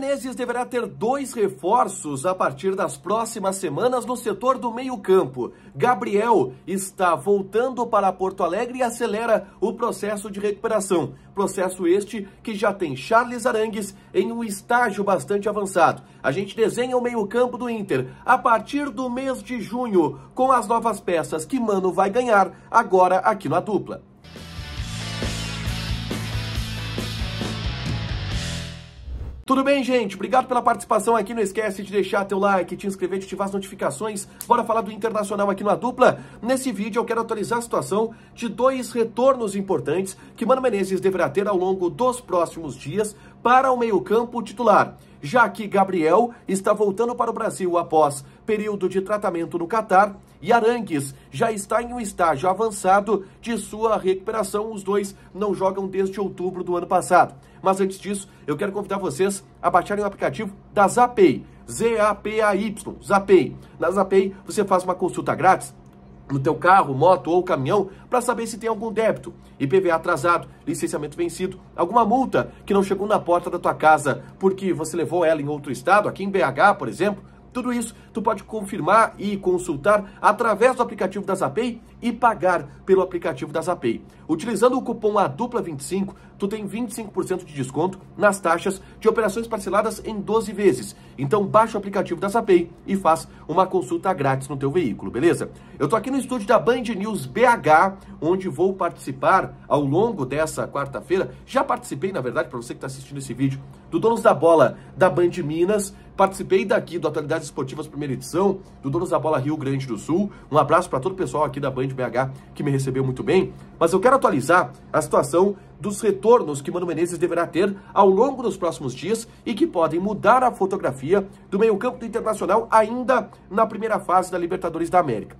Menezes deverá ter dois reforços a partir das próximas semanas no setor do meio-campo. Gabriel está voltando para Porto Alegre e acelera o processo de recuperação. Processo este que já tem Charles Arangues em um estágio bastante avançado. A gente desenha o meio-campo do Inter a partir do mês de junho, com as novas peças que Mano vai ganhar agora aqui na dupla. Tudo bem, gente? Obrigado pela participação aqui. Não esquece de deixar teu like, te inscrever, de ativar as notificações. Bora falar do Internacional aqui na dupla. Nesse vídeo eu quero atualizar a situação de dois retornos importantes que Mano Menezes deverá ter ao longo dos próximos dias para o meio-campo titular, já que Gabriel está voltando para o Brasil após período de tratamento no Catar e Arangues já está em um estágio avançado de sua recuperação. Os dois não jogam desde outubro do ano passado. Mas antes disso, eu quero convidar vocês a baixarem o aplicativo da Zapay, Z-A-P-A-Y, Zapay. Na Zapay, você faz uma consulta grátis no teu carro, moto ou caminhão para saber se tem algum débito, IPVA atrasado, licenciamento vencido, alguma multa que não chegou na porta da tua casa porque você levou ela em outro estado, aqui em BH, por exemplo, tudo isso tu pode confirmar e consultar através do aplicativo da Zapay e pagar pelo aplicativo da Zapay. Utilizando o cupom A Dupla 25, tu tem 25% de desconto nas taxas de operações parceladas em 12 vezes. Então baixa o aplicativo da Zapay e faz uma consulta grátis no teu veículo, beleza? Eu tô aqui no estúdio da Band News BH, onde vou participar ao longo dessa quarta-feira. Já participei, na verdade, para você que está assistindo esse vídeo, do Donos da Bola da Band Minas Participei daqui do Atualidades Esportivas Primeira Edição, do Donos da Bola Rio Grande do Sul. Um abraço para todo o pessoal aqui da Band BH que me recebeu muito bem. Mas eu quero atualizar a situação dos retornos que Mano Menezes deverá ter ao longo dos próximos dias e que podem mudar a fotografia do meio-campo do Internacional ainda na primeira fase da Libertadores da América.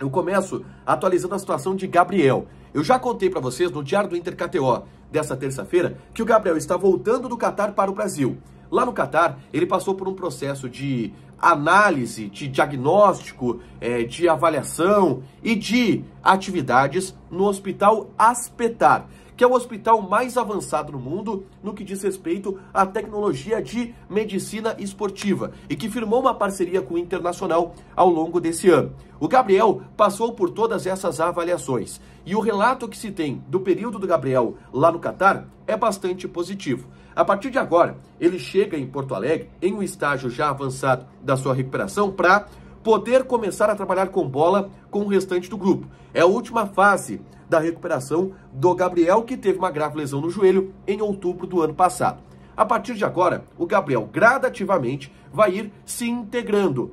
Eu começo atualizando a situação de Gabriel. Eu já contei para vocês no Diário do Inter KTO dessa terça-feira que o Gabriel está voltando do Catar para o Brasil. Lá no Catar, ele passou por um processo de análise, de diagnóstico, é, de avaliação e de atividades no Hospital Aspetar, que é o hospital mais avançado no mundo no que diz respeito à tecnologia de medicina esportiva e que firmou uma parceria com o Internacional ao longo desse ano. O Gabriel passou por todas essas avaliações e o relato que se tem do período do Gabriel lá no Catar é bastante positivo. A partir de agora, ele chega em Porto Alegre em um estágio já avançado da sua recuperação para poder começar a trabalhar com bola com o restante do grupo. É a última fase da recuperação do Gabriel, que teve uma grave lesão no joelho em outubro do ano passado. A partir de agora, o Gabriel gradativamente vai ir se integrando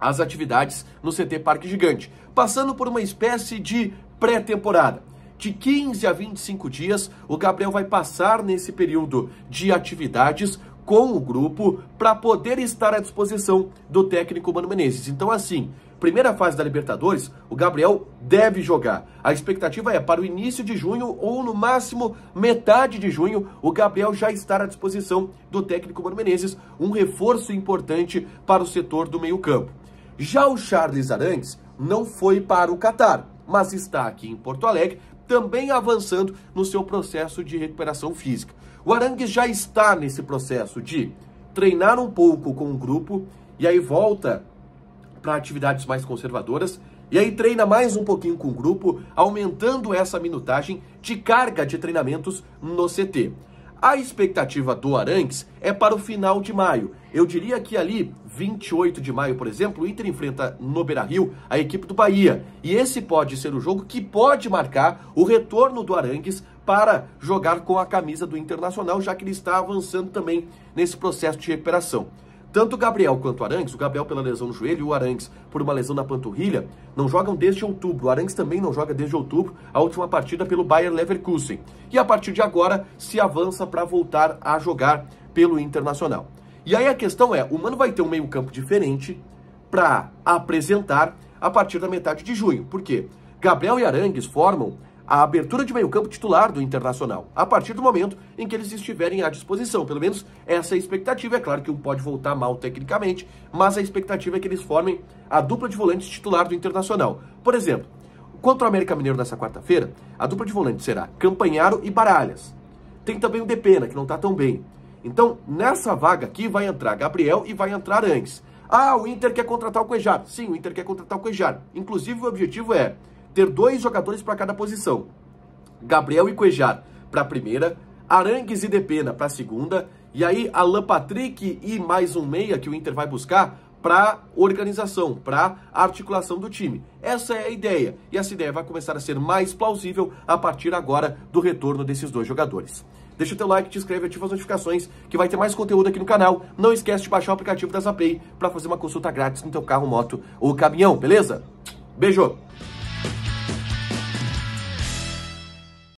às atividades no CT Parque Gigante, passando por uma espécie de pré-temporada. De 15 a 25 dias, o Gabriel vai passar nesse período de atividades com o grupo para poder estar à disposição do técnico Mano Menezes. Então, assim, primeira fase da Libertadores, o Gabriel deve jogar. A expectativa é para o início de junho ou no máximo metade de junho, o Gabriel já estar à disposição do técnico Mano Menezes, um reforço importante para o setor do meio-campo. Já o Charles Arantes não foi para o Catar, mas está aqui em Porto Alegre, também avançando no seu processo de recuperação física. O Arangues já está nesse processo de treinar um pouco com o grupo e aí volta para atividades mais conservadoras e aí treina mais um pouquinho com o grupo, aumentando essa minutagem de carga de treinamentos no CT. A expectativa do Arangues é para o final de maio. Eu diria que ali, 28 de maio, por exemplo, o Inter enfrenta no Beira-Rio a equipe do Bahia. E esse pode ser o jogo que pode marcar o retorno do Arangues para jogar com a camisa do Internacional, já que ele está avançando também nesse processo de recuperação. Tanto o Gabriel quanto o Arangues, o Gabriel pela lesão no joelho e o Arangues por uma lesão na panturrilha, não jogam desde outubro. O Arangues também não joga desde outubro, a última partida pelo Bayern Leverkusen. E a partir de agora se avança para voltar a jogar pelo Internacional. E aí a questão é, o Mano vai ter um meio-campo diferente para apresentar a partir da metade de junho. Por quê? Gabriel e Arangues formam a abertura de meio-campo titular do Internacional, a partir do momento em que eles estiverem à disposição. Pelo menos essa é a expectativa. É claro que um pode voltar mal tecnicamente, mas a expectativa é que eles formem a dupla de volantes titular do Internacional. Por exemplo, contra o América Mineiro nessa quarta-feira, a dupla de volantes será Campanharo e Baralhas. Tem também o Depena, né, que não está tão bem. Então, nessa vaga aqui vai entrar Gabriel e vai entrar antes Ah, o Inter quer contratar o Cuejar. Sim, o Inter quer contratar o Cuejar. Inclusive, o objetivo é ter dois jogadores para cada posição. Gabriel e Cuejar para a primeira, Arangues e Depena para a segunda, e aí Alan Patrick e mais um meia que o Inter vai buscar para organização, para articulação do time. Essa é a ideia, e essa ideia vai começar a ser mais plausível a partir agora do retorno desses dois jogadores. Deixa o teu like, te inscreve, ativa as notificações, que vai ter mais conteúdo aqui no canal. Não esquece de baixar o aplicativo da Zapay para fazer uma consulta grátis no teu carro, moto ou caminhão, beleza? Beijo!